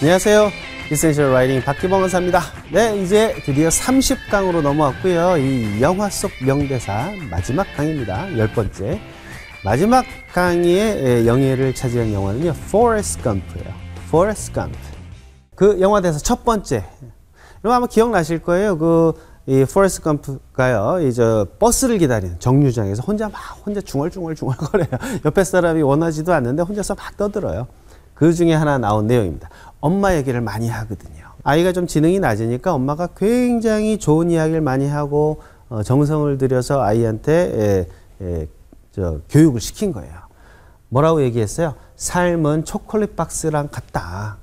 안녕하세요. 이센셜 라이딩 박기범 강사입니다. 네, 이제 드디어 30강으로 넘어왔고요. 이 영화 속 명대사 마지막 강입니다. 열 번째. 마지막 강의의 영예를 차지한 영화는요. 포레스트 검프예요. 포레스트 검프. 그 영화 대사 첫 번째. 여러분 아마 기억나실 거예요. 그이 포레스트 검프가요, 이저 버스를 기다리는 정류장에서 혼자 막 혼자 중얼중얼 중얼거려요. 옆에 사람이 원하지도 않는데 혼자서 막 떠들어요. 그 중에 하나 나온 내용입니다. 엄마 얘기를 많이 하거든요. 아이가 좀 지능이 낮으니까 엄마가 굉장히 좋은 이야기를 많이 하고 어, 정성을 들여서 아이한테 에, 예, 에, 예, 저 교육을 시킨 거예요. 뭐라고 얘기했어요? 삶은 초콜릿 박스랑 같다.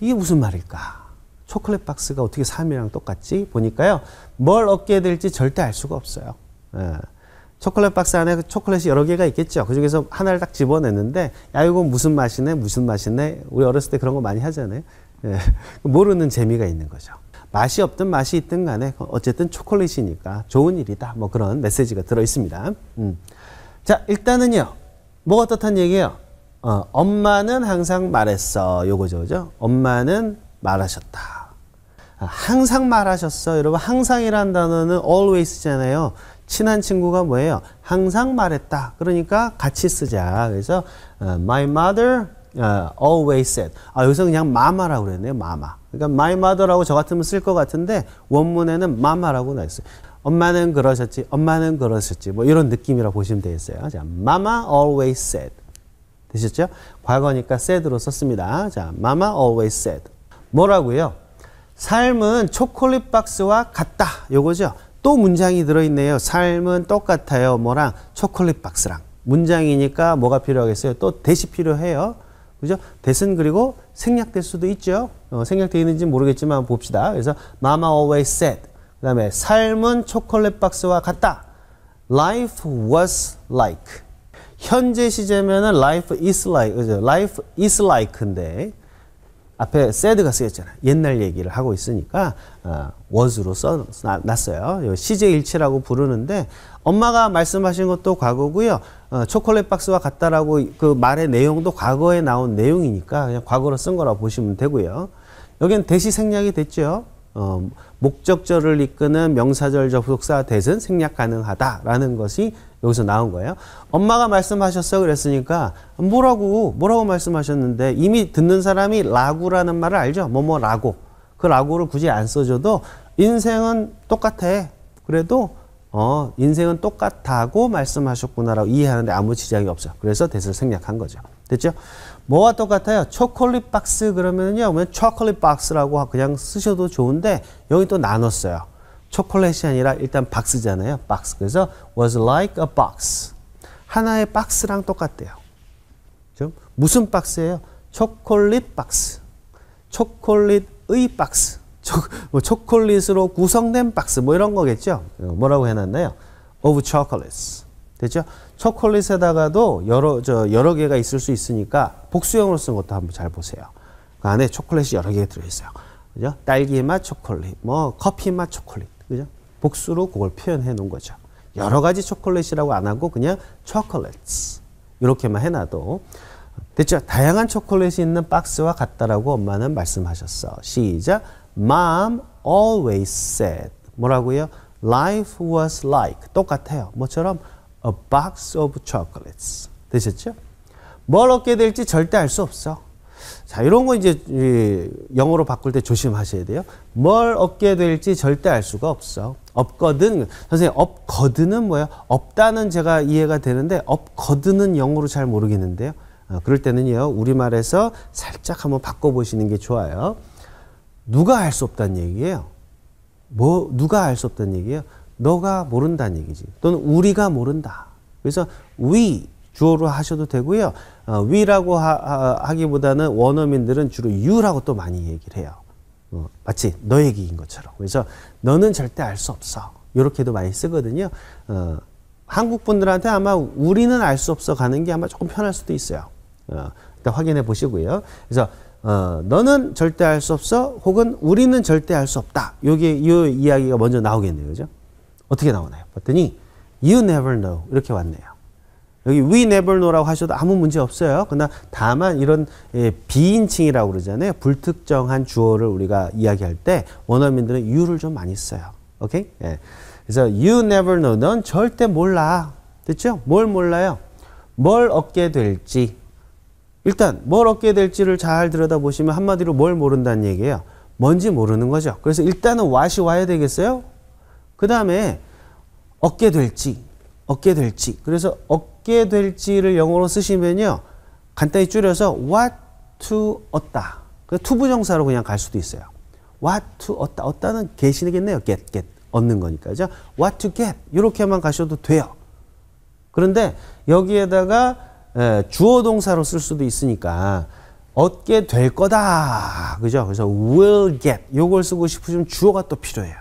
이게 무슨 말일까? 초콜릿 박스가 어떻게 삶이랑 똑같지? 보니까요. 뭘 얻게 될지 절대 알 수가 없어요. 예. 초콜릿 박스 안에 그 초콜릿이 여러 개가 있겠죠. 그 중에서 하나를 딱 집어냈는데, 야, 이거 무슨 맛이네, 무슨 맛이네. 우리 어렸을 때 그런 거 많이 하잖아요. 예. 모르는 재미가 있는 거죠. 맛이 없든 맛이 있든 간에 어쨌든 초콜릿이니까 좋은 일이다. 뭐 그런 메시지가 들어 있습니다. 음. 자, 일단은요. 뭐가 어떻다는 얘기예요? 어, 엄마는 항상 말했어. 요거죠. 그죠? 엄마는 말하셨다. 항상 말하셨어. 여러분 항상이라는 단어는 always잖아요. 친한 친구가 뭐예요? 항상 말했다. 그러니까 같이 쓰자. 그래서 어, my mother 어, always said. 아 여기서 그냥 마마라고 그랬네요. 마마. 그러니까 my mother라고 저 같으면 쓸 것 같은데 원문에는 마마라고 나 있어요. 엄마는 그러셨지, 엄마는 그러셨지, 뭐 이런 느낌이라고 보시면 되겠어요. 자, mama always said. 되셨죠? 과거니까 said로 썼습니다. 자, mama always said. 뭐라고요? 삶은 초콜릿 박스와 같다. 요거죠. 또 문장이 들어있네요. 삶은 똑같아요. 뭐랑 초콜릿 박스랑. 문장이니까 뭐가 필요하겠어요? 또 대시 필요해요. 그죠? 대신 그리고 생략될 수도 있죠. 어, 생략되어 있는지 모르겠지만 봅시다. 그래서 Mama always said. 그 다음에 삶은 초콜릿 박스와 같다. Life was like. 현재 시제면은 life is like. 그죠? Life is like인데. 앞에 s a d 가 쓰였잖아요. 옛날 얘기를 하고 있으니까 어, was로 써놨어요. 시제 일치라고 부르는데 엄마가 말씀하신 것도 과거고요. 어, 초콜릿 박스와 같다라고 그 말의 내용도 과거에 나온 내용이니까 그냥 과거로 쓴 거라고 보시면 되고요. 여기는 대시 생략이 됐죠. 어, 목적절을 이끄는 명사절 접속사 대은 생략 가능하다라는 것이 여기서 나온 거예요. 엄마가 말씀하셨어 그랬으니까 뭐라고 뭐라고 말씀하셨는데 이미 듣는 사람이 라고라는 말을 알죠. 뭐뭐 라고 그 라고를 굳이 안 써줘도 인생은 똑같아. 그래도 어 인생은 똑같다고 말씀하셨구나라고 이해하는데 아무 지장이 없어. 그래서 대을 생략한 거죠. 됐죠? 뭐와 똑같아요? 초콜릿 박스 그러면요, 초콜릿 박스라고 그냥 쓰셔도 좋은데 여기 또 나눴어요. 초콜릿이 아니라 일단 박스잖아요. 박스. 그래서 was like a box. 하나의 박스랑 똑같대요. 좀 무슨 박스예요? 초콜릿 박스. 초콜릿의 박스. 초, 뭐 초콜릿으로 구성된 박스 뭐 이런 거겠죠. 뭐라고 해놨나요? of chocolates. 됐죠? 초콜릿에다가도 여러 저 여러 개가 있을 수 있으니까 복수형으로 쓴 것도 한번 잘 보세요. 그 안에 초콜릿이 여러 개 들어 있어요. 그죠? 딸기 맛 초콜릿, 뭐 커피 맛 초콜릿. 그죠? 복수로 그걸 표현해 놓은 거죠. 여러 가지 초콜릿이라고 안 하고 그냥 초콜릿 이렇게만 해놔도 됐죠? 다양한 초콜릿이 있는 박스와 같다라고 엄마는 말씀하셨어. 시작. Mom always said 뭐라고요? Life was like 똑같아요. 뭐처럼 a box of chocolates 되셨죠? 뭘 얻게 될지 절대 알 수 없어. 자, 이런 거 이제 영어로 바꿀 때 조심하셔야 돼요. 뭘 얻게 될지 절대 알 수가 없어. 없거든. 선생님, 없거든은 뭐예요? 없다는 제가 이해가 되는데 없거든은 영어로 잘 모르겠는데요. 어, 그럴 때는요. 우리말에서 살짝 한번 바꿔 보시는 게 좋아요. 누가 알 수 없다는 얘기예요. 뭐 누가 알 수 없다는 얘기예요. 너가 모른다는 얘기지. 또는 우리가 모른다. 그래서 we 주어로 하셔도 되고요. 어, 위라고 하, 기보다는 원어민들은 주로 유라고또 많이 얘기를 해요. 어, 마치 너 얘기인 것처럼. 그래서 너는 절대 알 수 없어. 이렇게도 많이 쓰거든요. 어, 한국 분들한테 아마 우리는 알 수 없어 가는 게 아마 조금 편할 수도 있어요. 어, 일단 확인해 보시고요. 그래서 어, 너는 절대 알 수 없어 혹은 우리는 절대 알 수 없다. 요게 이 이야기가 먼저 나오겠네요. 그죠? 어떻게 나오나요? 봤더니 you never know 이렇게 왔네요. 여기 we never know라고 하셔도 아무 문제 없어요. 그러나 다만 이런 예, 비인칭이라고 그러잖아요. 불특정한 주어를 우리가 이야기할 때 원어민들은 you를 좀 많이 써요. 오케이? 예. 그래서 you never know. 넌 절대 몰라. 됐죠? 뭘 몰라요? 뭘 얻게 될지. 일단 뭘 얻게 될지를 잘 들여다보시면 한마디로 뭘 모른다는 얘기예요. 뭔지 모르는 거죠. 그래서 일단은 what이 와야 되겠어요? 그 다음에 얻게 될지 얻게 될지. 그래서 얻게 될지를 영어로 쓰시면요. 간단히 줄여서 what to 얻다. 그 투부정사로 그냥 갈 수도 있어요. what to 얻다. 얻다는 계시 t 이겠네요 get, get. 얻는 거니까죠. what to get. 이렇게만 가셔도 돼요. 그런데 여기에다가 주어 동사로 쓸 수도 있으니까 얻게 될 거다. 그죠? 그래서 will get. 요걸 쓰고 싶으시면 주어가 또 필요해요.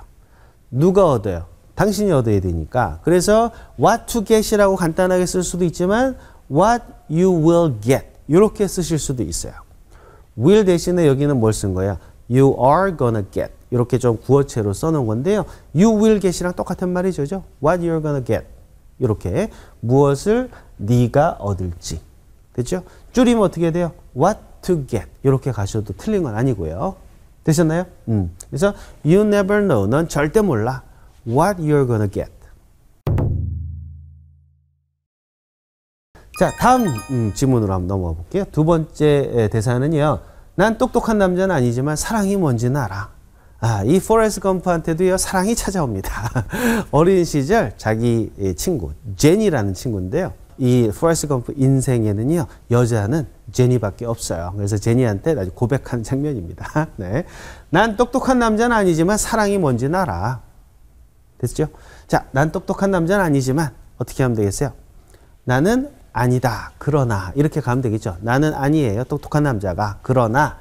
누가 얻어요? 당신이 얻어야 되니까. 그래서 what to get이라고 간단하게 쓸 수도 있지만 what you will get 이렇게 쓰실 수도 있어요. will 대신에 여기는 뭘 쓴거야 you are gonna get 이렇게 좀 구어체로 써놓은 건데요. you will get이랑 똑같은 말이죠. 죠 what you're gonna get 이렇게 무엇을 네가 얻을지 됐죠? 줄이면 어떻게 돼요? what to get 이렇게 가셔도 틀린 건 아니고요. 되셨나요? 음. 그래서 you never know 넌 절대 몰라 what you're gonna get. 자, 다음 음, 질문으로 한번 넘어가 볼게요. 두 번째 대사는요. 난 똑똑한 남자는 아니지만 사랑이 뭔지는 알아. 아, 이 포레스 검프한테도요, 사랑이 찾아옵니다. 어린 시절 자기 친구, 제니라는 친구인데요. 이 포레스 검프 인생에는요, 여자는 제니밖에 없어요. 그래서 제니한테 아주 고백한 장면입니다. 네. 난 똑똑한 남자는 아니지만 사랑이 뭔지 알아. 됐죠? 자, 난 똑똑한 남자는 아니지만 어떻게 하면 되겠어요? 나는 아니다. 그러나 이렇게 가면 되겠죠. 나는 아니에요. 똑똑한 남자가. 그러나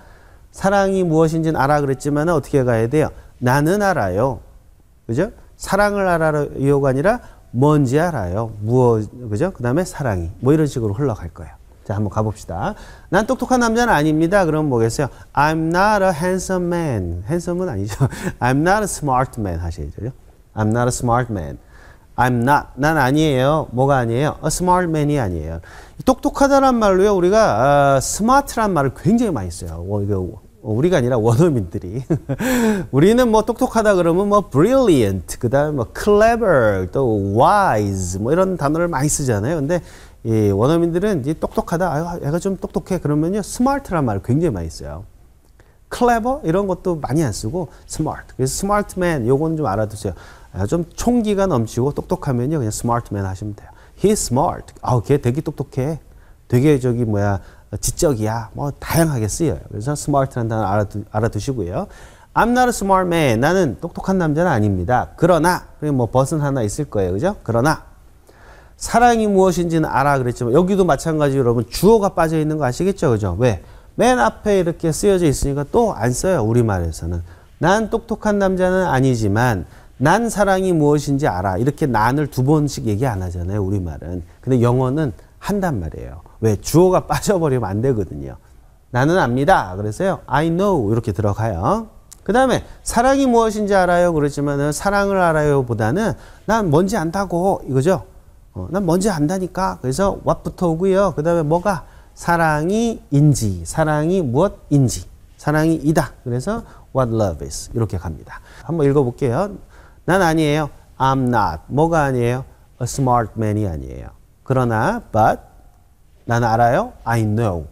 사랑이 무엇인지는 알아 그랬지만 어떻게 가야 돼요? 나는 알아요. 그죠? 사랑을 알아요가 아니라 뭔지 알아요. 무엇 그죠? 그다음에 사랑이 뭐 이런 식으로 흘러갈 거예요. 자, 한번 가봅시다. 난 똑똑한 남자는 아닙니다. 그럼 뭐겠어요? I'm not a handsome man. h a 은 아니죠. I'm not a smart man 하셔야죠. I'm not a smart man. I'm not. 난 아니에요. 뭐가 아니에요? A smart man이 아니에요. 똑똑하다란 말로요. 우리가 아, smart란 말을 굉장히 많이 써요. 어, 이거 어, 우리가 아니라 원어민들이 우리는 뭐 똑똑하다 그러면 뭐 brilliant 그다음에 뭐 clever 또 wise 뭐 이런 단어를 많이 쓰잖아요. 근데 이 원어민들은 이 똑똑하다 아 얘가 좀 똑똑해 그러면요 smart란 말을 굉장히 많이 써요. clever 이런 것도 많이 안 쓰고 smart. 그래서 smart man 요건 좀 알아두세요. 아, 좀 총기가 넘치고 똑똑하면요 그냥 스마트맨 하시면 돼요. He's smart. 아우 걔 되게 똑똑해. 되게 저기 뭐야 지적이야. 뭐 다양하게 쓰여요. 그래서 스마트라는 단어 알아두, 알아두시고요. I'm not a smart man. 나는 똑똑한 남자는 아닙니다. 그러나 그리고 뭐 벗은 하나 있을 거예요. 그죠? 그러나 사랑이 무엇인지는 알아 그랬지만 여기도 마찬가지 여러분 주어가 빠져 있는 거 아시겠죠? 그죠? 왜? 맨 앞에 이렇게 쓰여져 있으니까 또 안 써요. 우리말에서는. 난 똑똑한 남자는 아니지만 난 사랑이 무엇인지 알아. 이렇게 난을 두 번씩 얘기 안 하잖아요. 우리말은. 근데 영어는 한단 말이에요. 왜? 주어가 빠져버리면 안 되거든요. 나는 압니다. 그래서요. I know. 이렇게 들어가요. 그 다음에 사랑이 무엇인지 알아요. 그렇지만은 사랑을 알아요 보다는 난 뭔지 안다고. 이거죠. 어, 난 뭔지 안다니까. 그래서 what부터 오고요. 그 다음에 뭐가? 사랑이 인지. 사랑이 무엇인지. 사랑이 이다. 그래서 what love is. 이렇게 갑니다. 한번 읽어볼게요. 난 아니에요. I'm not. 뭐가 아니에요? A smart man이 아니에요. 그러나 but 난 알아요. I know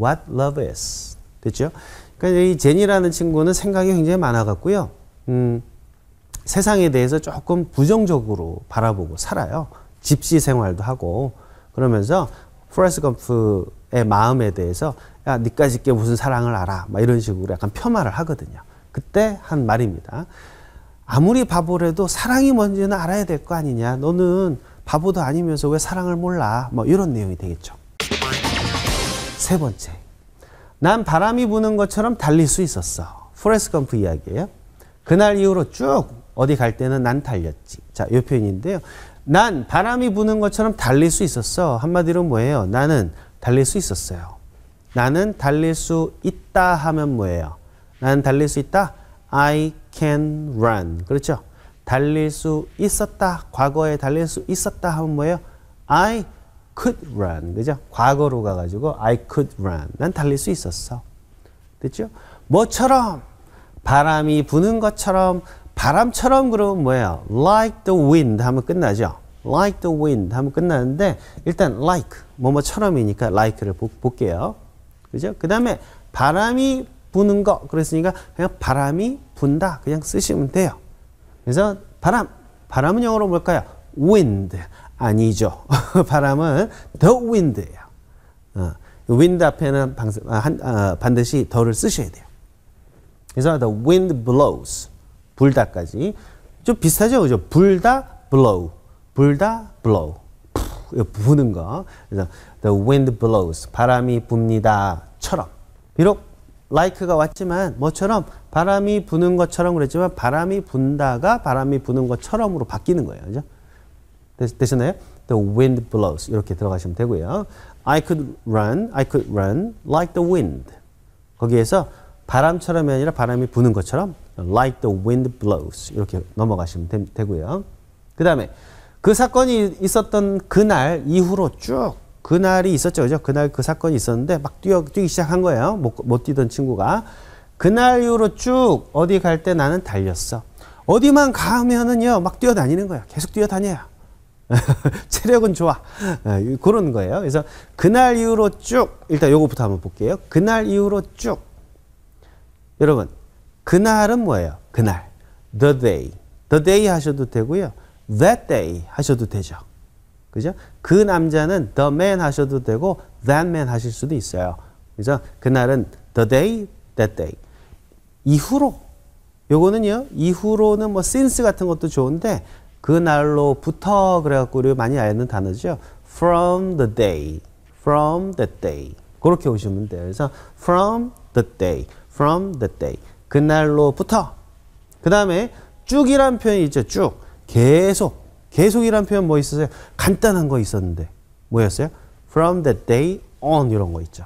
what love is. 됐죠? 그러니까 이 제니라는 친구는 생각이 굉장히 많아 갖고요. 음, 세상에 대해서 조금 부정적으로 바라보고 살아요. 집시 생활도 하고 그러면서 프레스 검프의 마음에 대해서 야 니까짓게 무슨 사랑을 알아 막 이런 식으로 약간 폄하를 하거든요. 그때 한 말입니다. 아무리 바보래도 사랑이 뭔지는 알아야 될 거 아니냐. 너는 바보도 아니면서 왜 사랑을 몰라. 뭐 이런 내용이 되겠죠. 세 번째. 난 바람이 부는 것처럼 달릴 수 있었어. 포레스 검프 이야기예요. 그날 이후로 쭉 어디 갈 때는 난 달렸지. 자, 이 표현인데요. 난 바람이 부는 것처럼 달릴 수 있었어. 한마디로 뭐예요? 나는 달릴 수 있었어요. 나는 달릴 수 있다 하면 뭐예요? 나는 달릴 수 있다? I can run. 그렇죠? 달릴 수 있었다. 과거에 달릴 수 있었다 하면 뭐예요? I could run. 그죠? 과거로 가가지고 I could run. 난 달릴 수 있었어. 됐죠? 뭐처럼 바람이 부는 것처럼 바람처럼 그러면 뭐예요? Like the wind 하면 끝나죠. Like the wind 하면 끝나는데 일단 like 뭐뭐처럼이니까 like를 보, 볼게요. 그죠? 그 다음에 바람이 부는 거 그랬으니까 그냥 바람이 분다 그냥 쓰시면 돼요. 그래서 바람 바람은 영어로 뭘까요? wind 아니죠. 바람은 the wind예요. 어, wind 앞에는 방, 아, 한, 어, 반드시 더를 쓰셔야 돼요. 그래서 the wind blows 불다까지 좀 비슷하죠, 그죠? 불다 blow 불다 blow 부는 거. 그래서 the wind blows 바람이 붑니다처럼 비록 like가 왔지만 뭐처럼 바람이 부는 것처럼 그랬지만 바람이 분다가 바람이 부는 것처럼으로 바뀌는 거예요. 그죠? 되셨나요? The wind blows 이렇게 들어가시면 되고요. I could run, I could run like the wind. 거기에서 바람처럼이 아니라 바람이 부는 것처럼 like the wind blows 이렇게 넘어가시면 되, 되고요. 그 다음에 그 사건이 있었던 그날 이후로 쭉 그날이 있었죠. 그죠? 그날 그 사건이 있었는데 막 뛰어, 뛰기 시작한 거예요. 못, 못 뛰던 친구가. 그날 이후로 쭉 어디 갈 때 나는 달렸어. 어디만 가면은요, 막 뛰어다니는 거야. 계속 뛰어다녀요. 체력은 좋아. 예, 그런 거예요. 그래서 그날 이후로 쭉, 일단 요거부터 한번 볼게요. 그날 이후로 쭉. 여러분, 그날은 뭐예요? 그날. The day. The day 하셔도 되고요. That day 하셔도 되죠. 그죠? 그 남자는 the man 하셔도 되고 that man 하실 수도 있어요. 그죠? 그날은 the day, that day. 이후로. 요거는요, 이후로는 뭐 since 같은 것도 좋은데 그날로부터 그래갖고 우리가 많이 아는 단어죠. from the day, from the day. 그렇게 오시면 돼요. 그래서 from the day, from the day. 그날로부터. 그 다음에 쭉이란 표현이 있죠. 쭉. 계속. 계속이란 표현 뭐있었어요 간단한 거 있었는데 뭐였어요? From that day on 이런 거 있죠.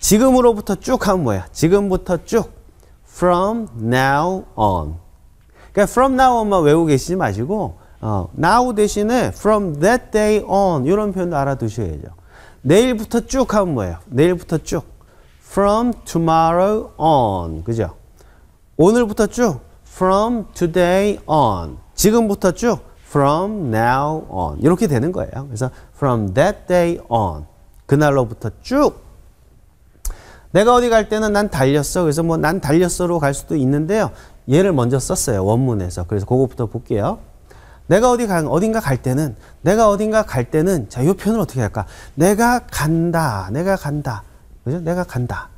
지금으로부터 쭉 하면 뭐야? 지금부터 쭉 from now on. 그러니까 from now on만 외우 계시지 마시고 어, now 대신에 from that day on 이런 표현도 알아두셔야죠. 내일부터 쭉 하면 뭐예요? 내일부터 쭉 from tomorrow on 그죠? 오늘부터 쭉 from today on 지금부터 쭉 from now on 이렇게 되는 거예요. 그래서 from that day on 그날로부터 쭉 내가 어디 갈 때는 난 달렸어. 그래서 뭐 난 달렸어로 갈 수도 있는데요. 얘를 먼저 썼어요. 원문에서. 그래서 그거부터 볼게요. 내가 어디 간, 어딘가 갈 때는, 내가 어딘가 갈 때는, 자, 이 표현을 어떻게 할까? 내가 간다. 내가 간다. 그죠? 내가 간다.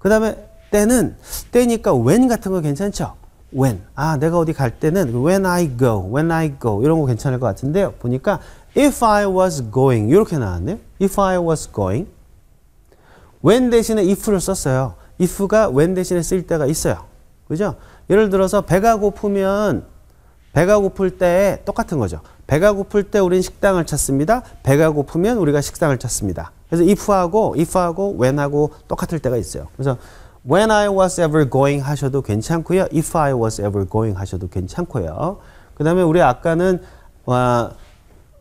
그 다음에 때는, 때니까 when 같은 거 괜찮죠? when. 아, 내가 어디 갈 때는 when I go, when I go 이런 거 괜찮을 것 같은데요. 보니까 if I was going 이렇게 나왔네요. if I was going. when 대신에 if를 썼어요. if가 when 대신에 쓸 때가 있어요. 그죠? 예를 들어서 배가 고프면 배가 고플 때 똑같은 거죠. 배가 고플 때 우린 식당을 찾습니다. 배가 고프면 우리가 식당을 찾습니다. 그래서 if하고 if하고 when하고 똑같을 때가 있어요. 그래서 when I was ever going 하셔도 괜찮고요. if I was ever going 하셔도 괜찮고요. 그 다음에 우리 아까는 와,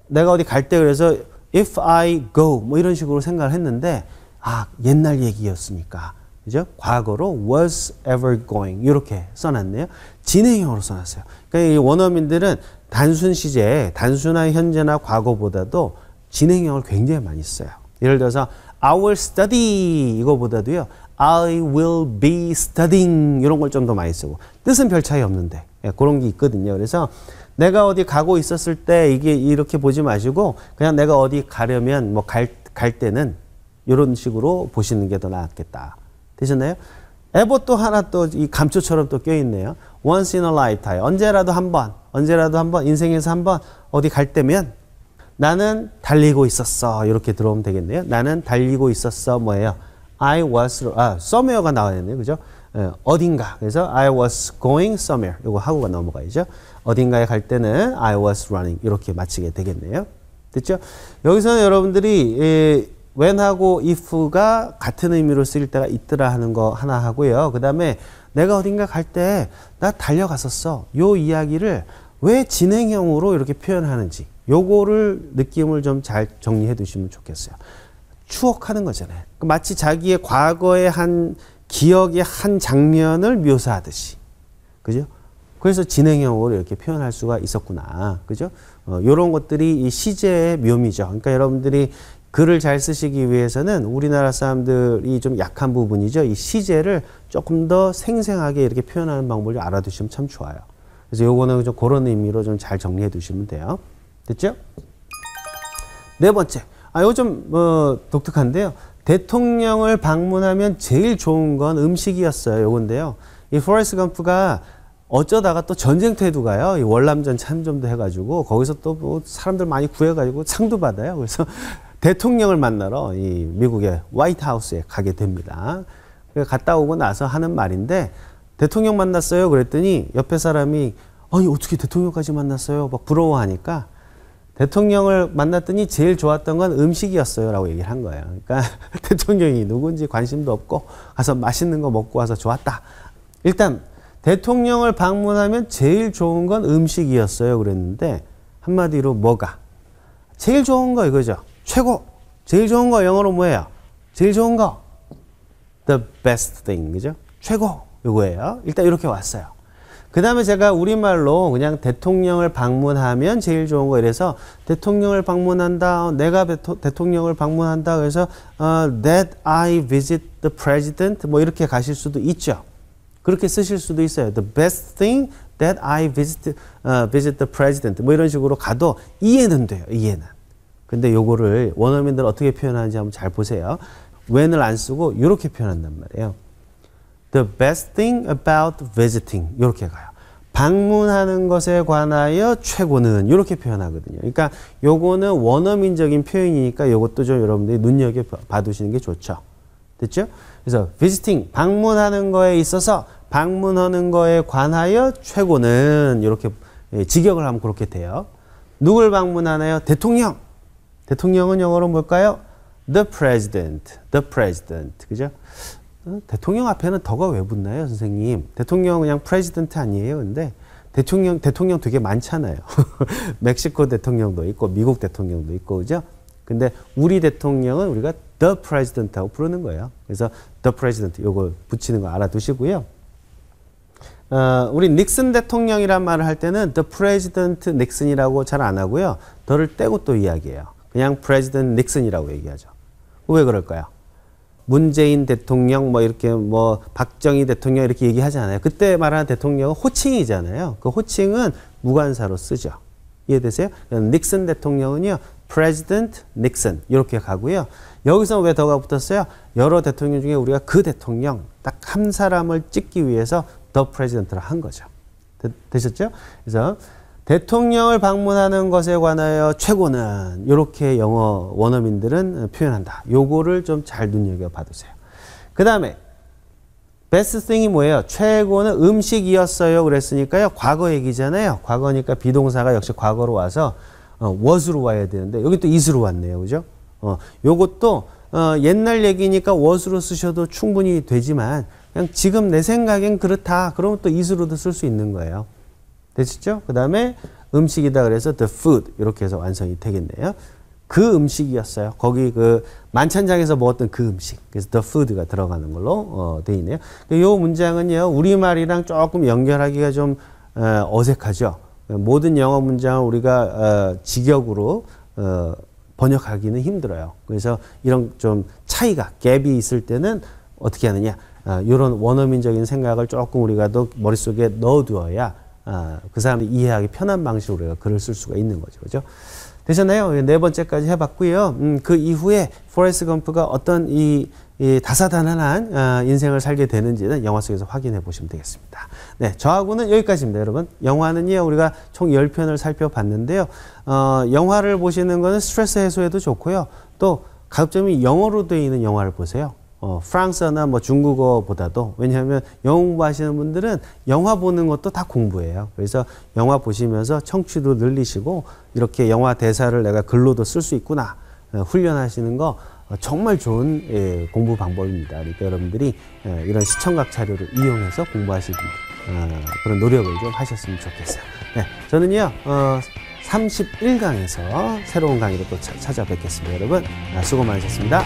내가 어디 갈 때 그래서 if I go 뭐 이런 식으로 생각을 했는데 아 옛날 얘기였으니까 그죠? 과거로 was ever going 이렇게 써놨네요. 진행형으로 써놨어요. 그러니까 이 원어민들은 단순 시제, 단순한 현재나 과거보다도 진행형을 굉장히 많이 써요. 예를 들어서 I will study 이거보다도요. I will be studying 이런 걸 좀 더 많이 쓰고 뜻은 별 차이 없는데 예, 그런 게 있거든요. 그래서 내가 어디 가고 있었을 때 이게 이렇게 보지 마시고 그냥 내가 어디 가려면 뭐 갈 갈 때는 이런 식으로 보시는 게 더낫겠다 되셨나요? 에버 또 하나 또 이 감초처럼 또 껴있네요. Once in a lifetime. 언제라도 한 번, 언제라도 한 번, 인생에서 한번 어디 갈 때면 나는 달리고 있었어. 이렇게 들어오면 되겠네요. 나는 달리고 있었어. 뭐예요? I was, 아, somewhere가 나와야 되네요. 그죠? 예, 어딘가. 그래서 I was going somewhere. 이거 하고가 넘어가야죠. 어딘가에 갈 때는 I was running. 이렇게 마치게 되겠네요. 됐죠? 여기서는 여러분들이 예, when하고 if가 같은 의미로 쓰일 때가 있더라 하는 거 하나 하고요. 그 다음에 내가 어딘가 갈 때 나 달려갔었어. 요 이야기를 왜 진행형으로 이렇게 표현하는지 요거를 느낌을 좀 잘 정리해 두시면 좋겠어요. 추억하는 거잖아요. 그 마치 자기의 과거의 한 기억의 한 장면을 묘사하듯이. 그죠? 그래서 진행형으로 이렇게 표현할 수가 있었구나. 그죠? 어, 요런 것들이 이 시제의 묘미죠. 그러니까 여러분들이 글을 잘 쓰시기 위해서는 우리나라 사람들이 좀 약한 부분이죠. 이 시제를 조금 더 생생하게 이렇게 표현하는 방법을 알아두시면 참 좋아요. 그래서 요거는 좀 그런 의미로 좀 잘 정리해 두시면 돼요. 됐죠? 네 번째. 아, 이거 좀, 어, 독특한데요. 대통령을 방문하면 제일 좋은 건 음식이었어요. 요건데요. 이 포레스 검프가 어쩌다가 또 전쟁터에도 가요. 이 월남전 참전도 해가지고 거기서 또뭐 사람들 많이 구해가지고 상도 받아요. 그래서 대통령을 만나러 이 미국의 화이트하우스에 가게 됩니다. 갔다 오고 나서 하는 말인데 대통령 만났어요. 그랬더니 옆에 사람이 아니 어떻게 대통령까지 만났어요? 막 부러워하니까 대통령을 만났더니 제일 좋았던 건 음식이었어요. 라고 얘기를 한 거예요. 그러니까 대통령이 누군지 관심도 없고 가서 맛있는 거 먹고 와서 좋았다. 일단 대통령을 방문하면 제일 좋은 건 음식이었어요. 그랬는데 한마디로 뭐가? 제일 좋은 거 이거죠. 최고. 제일 좋은 거 영어로 뭐예요? 제일 좋은 거. The best thing. 그죠? 최고. 이거예요. 일단 이렇게 왔어요. 그 다음에 제가 우리말로 그냥 대통령을 방문하면 제일 좋은 거 이래서 대통령을 방문한다. 내가 대통, 령을 방문한다. 그래서 uh, that I visit the president 뭐 이렇게 가실 수도 있죠. 그렇게 쓰실 수도 있어요. The best thing that I visit, uh, visit the president 뭐 이런 식으로 가도 이해는 돼요. 이해는. 근데 요거를 원어민들 어떻게 표현하는지 한번 잘 보세요. when을 안 쓰고 이렇게 표현한단 말이에요. The best thing about visiting 이렇게 가요. 방문하는 것에 관하여 최고는 이렇게 표현하거든요. 그러니까 요거는 원어민적인 표현이니까 요것도 좀 여러분들이 눈여겨 봐두시는 게 좋죠. 됐죠? 그래서 visiting 방문하는 거에 있어서 방문하는 거에 관하여 최고는 이렇게 예, 직역을 하면 그렇게 돼요. 누굴 방문하나요? 대통령. 대통령은 영어로 뭘까요? The president. The president. 그죠? 어? 대통령 앞에는 더가 왜 붙나요, 선생님? 대통령 그냥 프레지던트 아니에요. 근데 대통령 대통령 되게 많잖아요. 멕시코 대통령도 있고 미국 대통령도 있고 그죠? 근데 우리 대통령은 우리가 더프레지던트 s 하고 부르는 거예요. 그래서 더 프레지던트 s 요거 붙이는 거 알아두시고요. 어, 우리 닉슨 대통령이란 말을 할 때는 더 프레지던트 닉슨이라고 잘 안 하고요. 더를 떼고 또 이야기해요. 그냥 프레지던트 닉슨이라고 얘기하죠. 왜 그럴까요? 문재인 대통령 뭐 이렇게 뭐 박정희 대통령 이렇게 얘기하지 않아요. 그때 말하는 대통령은 호칭이잖아요. 그 호칭은 무관사로 쓰죠. 이해되세요? 그러니까 닉슨 대통령은요. 프레지던트 d 슨 이렇게 가고요. 여기서 왜 더가 붙었어요? 여러 대통령 중에 우리가 그 대통령 딱 한 사람을 찍기 위해서 더프레지던트를한 거죠. 되, 되셨죠? 그래서 대통령을 방문하는 것에 관하여 최고는 이렇게 영어 원어민들은 표현한다. 요거를 좀 잘 눈여겨 봐두세요. 그 다음에 best h i n g 이 뭐예요? 최고는 음식이었어요. 그랬으니까요. 과거 얘기잖아요. 과거니까 비동사가 역시 과거로 와서 어, was로 와야 되는데 여기 또 is로 왔네요. 그죠? 어, 요것도 어, 옛날 얘기니까 was로 쓰셔도 충분히 되지만 그냥 지금 내 생각엔 그렇다. 그러면 또 is로도 쓸 수 있는 거예요. 되시죠? 그 다음에 음식이다 그래서 the food 이렇게 해서 완성이 되겠네요. 그 음식이었어요. 거기 그 만찬장에서 먹었던 그 음식. 그래서 the food가 들어가는 걸로 어, 돼 있네요. 이 그 문장은요 우리말이랑 조금 연결하기가 좀 어, 색하죠 모든 영어 문장을 우리가 어, 직역으로 어, 번역하기는 힘들어요. 그래서 이런 좀 차이가 갭이 있을 때는 어떻게 하느냐 이런 어, 원어민적인 생각을 조금 우리가 더 머릿속에 넣어두어야 아, 그 사람이 이해하기 편한 방식으로 우리가 글을 쓸 수가 있는 거죠. 그죠? 되셨나요? 예, 네 번째까지 해봤고요. 음, 그 이후에 포레스 검프가 어떤 이, 이 다사다난한 어, 인생을 살게 되는지는 영화 속에서 확인해 보시면 되겠습니다. 네, 저하고는 여기까지입니다, 여러분. 영화는요, 우리가 총 10편을 살펴봤는데요. 어, 영화를 보시는 거는 스트레스 해소에도 좋고요. 또가급적이 영어로 되어 있는 영화를 보세요. 어, 프랑스어나 뭐 중국어보다도 왜냐하면 영어 공부하시는 분들은 영화 보는 것도 다 공부예요. 그래서 영화 보시면서 청취도 늘리시고 이렇게 영화 대사를 내가 글로도 쓸 수 있구나 어, 훈련하시는 거 어, 정말 좋은 예, 공부 방법입니다. 그러니까 여러분들이 예, 이런 시청각 자료를 이용해서 공부하시기 어, 그런 노력을 좀 하셨으면 좋겠어요. 네, 저는요 어, 31강에서 새로운 강의를또 찾아뵙겠습니다. 여러분 아, 수고 많으셨습니다.